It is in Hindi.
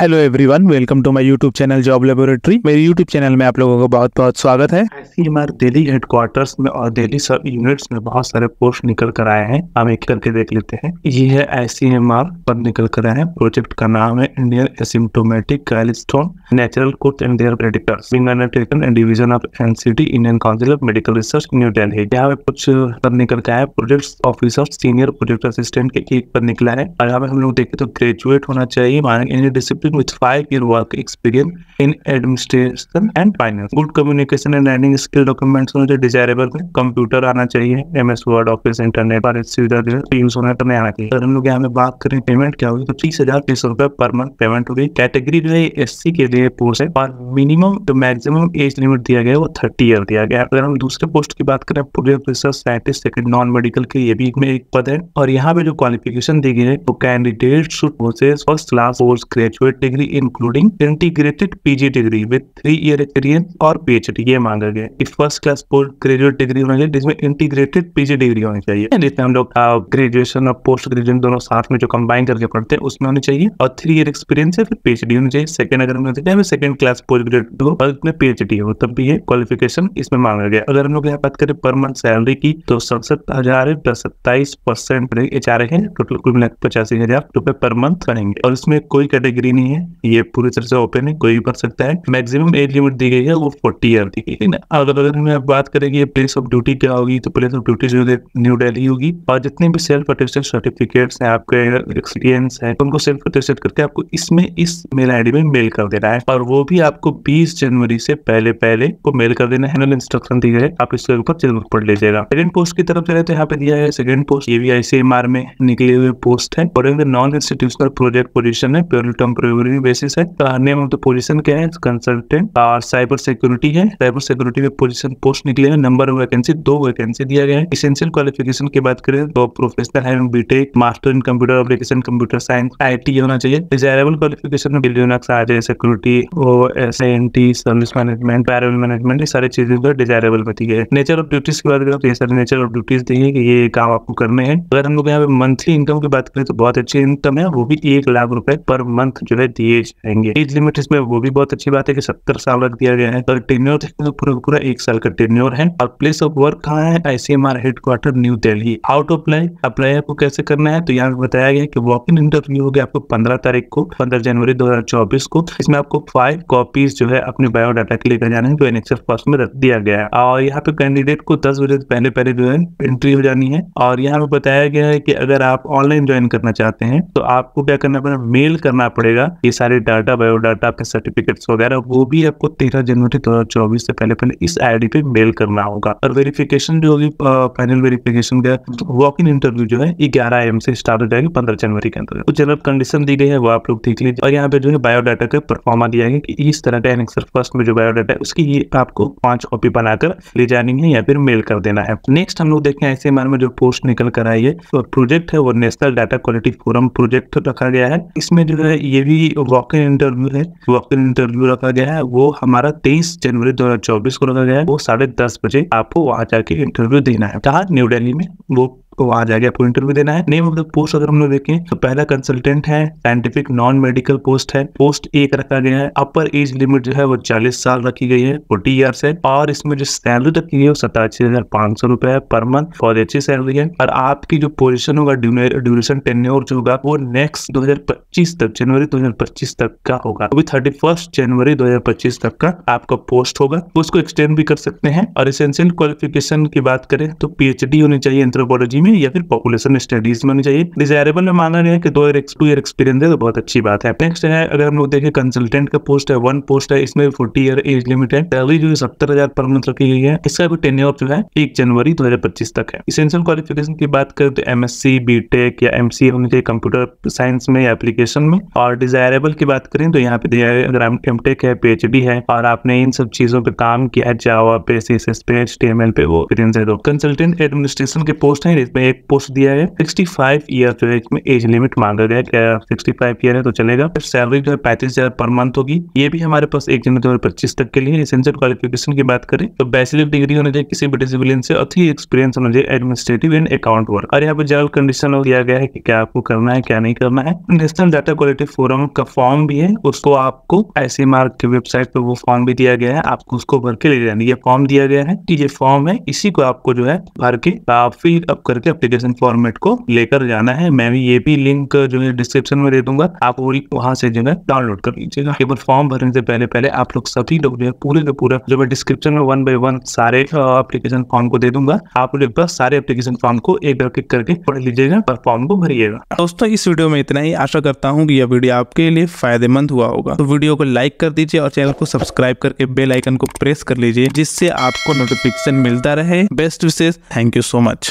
Hello everyone welcome to my YouTube channel job laboratory मेरे यूट्यूब चैनल में आप लोगों का बहुत बहुत स्वागत है ऐसी हमारे दिल्ली हेडक्वार्टर्स में और दिल्ली सब यूनिट्स में बहुत सारे पोस्ट निकल कर आए हैं हम एक करके देख लेते हैं ये है ऐसी एम आर पर निकल कर आए हैं प्रोजेक्ट का नाम है इंडियन एसिम्टोमेटिक कैलिस्टोन natural course and their predictors being undertaken and division of NCT Indian council of medical research new Delhi यहाँ पे कुछ पर निकल के आए project officer senior project assistant के एक पर निकला है और यहाँ पे हम लोग देखे तो ग्रेजुएट होना चाहिए discipline person with five year work experience in administration and finance. Good communication and writing skill documents होने चाहिए desirable कंप्यूटर आना चाहिए M S word office internet पर सुविधा यूज होना तो नहीं आना चाहिए अगर हम लोग यहाँ पे बात करें पेमेंट क्या होगी तो तीस हजार तीस रुपए पर मंथ पेमेंट होगी कैटेगरी जो है एस सी के लिए पोस्ट है और मिनिमम जो मैक्सिमम एज लिमिट दिया गया है वो थर्टी ईयर दिया गया अगर हम दूसरे पोस्ट की बात करें पूरे research scientist second non medical के ये भी एक पद है और यहाँ पे जो क्वालिफिकेशन दी गई है वो candidate should process first class course graduate degree including integrated PG degree with three year experience और पीएचडी ये मांगा गया इस first class post graduate degree होनी चाहिए जिसमें इंटीग्रेटेड पीजी डिग्री होनी चाहिए जिसमें हम लोग ग्रेजुएशन और पोस्ट ग्रेजुएशन दोनों साथ में जो कंबाइन करके पढ़ते हैं उसमें होनी चाहिए और थ्री ईयर एक्सपीरियंस है फिर पीएचडी होनी चाहिए सेकंड अगर होना सेकंड क्लास पोस्ट ग्रेजुएट हो और इसमें पीएचडी हो तब भी ये क्वालिफिकेशन इसमें मांगा गया अगर हम लोग यहाँ बात करें पर मंथ सैलरी की तो सड़सठ हजार प्लस सत्ताईस परसेंट एच आर है टोटल कुल मिलाकर पचासी हजार रुपए पर मंथ करेंगे और इसमें कोई कैटेगरी नहीं नहीं है ये पूरी तरह से ओपन है कोई भी कर सकता है मैक्सिमम एज लिमिट दी गई है वो फोर्टी ईयर दी गई है अगर अगर हम बात करेंगे प्लेस ऑफ ड्यूटी क्या होगी तो प्लेस ऑफ ड्यूटी जो न्यू डेली होगी और जितने भी सेल्फ अटेस्टेड सर्टिफिकेट्स है आपके एक्सपीरियंस है उनको सेल्फ अटेस्टेड करके आपको इसमें इस मेल आईडी में मेल कर देना है और वो भी आपको बीस जनवरी से पहले पहले को मेल कर देना है इंस्ट्रक्शन दी गए आप इसके ऊपर जरूर पढ़ लीजिएगा सेकंड पोस्ट की तरफ चले तो यहाँ पे दिया है सेकंड पोस्ट ये भी आईसीएमआर में निकले हुए पोस्ट है और नॉन इंस्टीट्यूशनल प्रोजेक्ट पोजिशन है प्योरली टेम्परेरी टेम्प्रेरी बेसिस है नेम ऑफ द पोजीशन क्या है कंसल्टेंट और साइबर सिक्योरिटी है साइबर सिक्योरिटी में पोजीशन पोस्ट निकले हैं नंबर ऑफ वैकेंसी दो वैकेंसी दिया गया है इसेंशियल क्वालिफिकेशन की बात करें तो प्रोफेशनल है BTech master in computer application computer science आई होना चाहिए डिजायरेबल क्वालिफिकेशन में लिनक्स आ जाए security N T service management payroll management ये सारी चीजें जो डिजायरेबल बती है नेचर ऑफ ड्यूटीज की बात करें तो ये सारे नेचर ऑफ ड्यूटीज देंगे कि ये काम आपको करने हैं अगर हम लोग यहाँ पे मंथली इनकम की बात करें तो बहुत अच्छी इनकम है वो भी एक लाख रुपए पर मंथ जो है दिए जाएंगे एज लिमिट इसमें वो भी बहुत अच्छी बात है कि सत्तर साल रख दिया गया है और टेन्योर तो पूरा पूरा एक साल का टेन्योर है और प्लेस ऑफ वर्क कहाँ है ICMR headquarter New Delhi how to apply apply आपको कैसे करना है तो यहाँ बताया गया की वॉक इन इंटरव्यू होगा आपको पंद्रह तारीख को पंद्रह जनवरी दो को इसमें आपको फाइव कॉपीज जो है अपने बायोडाटा के लेकर जाना है जो एनएक्सएफ पास में रख दिया गया है और यहाँ पे कैंडिडेट को दस बजे पहले पहले जो है एंट्री हो जानी है और यहाँ पे बताया गया है कि अगर आप ऑनलाइन ज्वाइन करना चाहते हैं तो आपको क्या करना पड़ेगा मेल करना पड़ेगा ये सारे डाटा बायोडाटा आपके सर्टिफिकेट्स वगैरह वो भी आपको तेरह जनवरी दो हजार चौबीस से पहले पहले इस आई पे मेल करना होगा और वेरिफिकेशन जो होगी फाइनल वेरिफिकेशन का वॉक इन इंटरव्यू जो है ग्यारह एम से स्टार्ट हो जाएगी पंद्रह जनवरी के अंदर तो जनरल कंडीशन दी गई है वो आप लोग देख लीजिए और यहाँ पे जो है बायोडाटा का परफॉर्मा दिया गया कि इस तरह का एनेक्सर फर्स्ट में जो बायोडाटा है उसकी ये आपको पांच कॉपी बनाकर ले जानी है या फिर मेल कर देना है नेक्स्ट हम लोग देखें ऐसे मान में जो पोस्ट निकल कर आई है प्रोजेक्ट तो है वो national data quality forum project रखा गया है इसमें जो है ये भी भी वॉक इन इंटरव्यू है वॉक इन इंटरव्यू रखा गया है वो हमारा तेईस जनवरी दो हजार चौबीस को रखा गया है वो साढ़े दस बजे आपको वहां जाके इंटरव्यू देना है कहा न्यू डेली में वो को आ जाएगा आपको इंटरव्यू देना है नेम ऑफ द पोस्ट अगर हम लोग देखें तो पहला कंसल्टेंट है साइंटिफिक नॉन मेडिकल पोस्ट है पोस्ट एक रखा गया है अपर एज लिमिट जो है वो चालीस साल रखी गई है फोर्टी ईयर्स है और इसमें जो सैलरी रखी गई है वो सतासी हजार पांच सौ रुपए है पर मंथ बहुत अच्छी सैलरी है और आपकी जो पोजिशन होगा ड्यूरेशन टेन्योर जो होगा वो नेक्स्ट दो हजार पच्चीस तक जनवरी दो हजार पच्चीस तक का होगा अभी थर्टी फर्स्ट जनवरी दो हजार पच्चीस तक का आपका पोस्ट होगा उसको एक्सटेंड भी कर सकते हैं और इसेंशियल क्वालिफिकेशन की बात करें तो पी होनी चाहिए एंथ्रोपोलॉजी स्ट्रेटेजी में या फिर पॉपुलेशन स्टडीज में चाहिए डिजायरेबल में माना गया है कि दो ईयर टू ईयर एक्सपीरियंस है तो बहुत अच्छी बात है नेक्स्ट है अगर हम लोग देखें कंसल्टेंट का पोस्ट है वन पोस्ट है इसमें फोर्टी ईयर एज लिमिट है सैलरी जो है सत्तर हजार पर मंथ रखी गई है इसका भी ईयर जो है एक जनवरी दो हजार पच्चीस तक है इसेंशियल क्वालिफिकेशन की बात करें तो M S C B tech या एम सी होनी चाहिए कंप्यूटर साइंस में या एप्लीकेशन में और डिजायरेबल की बात करें तो यहाँ पे अगर एम टेक है पी एच डी है और आपने इन सब चीजों पर काम किया है जावा पे सी एस एस पे एच टी एम एल पे वो एक्सपीरियंस है तो कंसल्टेंट एडमिनिस्ट्रेशन के पोस्ट है इसमें एक पोस्ट दिया है सिक्सटी फाइव ईयर जो है इसमें एज लिमिट मांगा गया है सिक्सटी फाइव ईयर है तो चलेगा फिर सैलरी जो है पैंतीस हजार पर मंथ होगी ये भी हमारे पास एक जनवरी दो हजार पच्चीस तक के लिए एसेंशियल क्वालिफिकेशन की बात करें तो बैचलर डिग्री होना चाहिए किसी भी डिसिप्लिन से अच्छी एक्सपीरियंस होना चाहिए एडमिनिस्ट्रेटिव एंड अकाउंट वर्क और यहाँ पर जनरल कंडीशन दिया गया है कि क्या आपको करना है क्या नहीं करना है नेशनल डाटा क्वालिटी फोरम का फॉर्म भी है उसको आपको ऐसे मार्क की वेबसाइट पर वो फॉर्म भी दिया गया है आपको उसको भर के ले जाना ये फॉर्म दिया गया है ये फॉर्म है इसी को आपको जो है भर के आप फिल अप कर करके अप्लीकेशन फॉर्मेट को लेकर जाना है मैं भी ये भी लिंक जो है डिस्क्रिप्शन में दे दूंगा आप वो वहां से जो है डाउनलोड कर लीजिएगा केवल फॉर्म भरने से पहले पहले आप लोग सभी लोग जो है पूरे के पूरा जो मैं डिस्क्रिप्शन में वन बाई वन सारे अप्लीकेशन फॉर्म को दे दूंगा आप लोग बस सारे अप्लीकेशन फॉर्म को एक बार क्लिक करके पढ़ लीजिएगा और फॉर्म को भरिएगा दोस्तों इस वीडियो में इतना ही आशा करता हूँ कि यह वीडियो आपके लिए फायदेमंद हुआ होगा तो वीडियो को लाइक कर दीजिए और चैनल को सब्सक्राइब करके बेल आइकन को प्रेस कर लीजिए जिससे आपको नोटिफिकेशन मिलता रहे best wishes thank you so much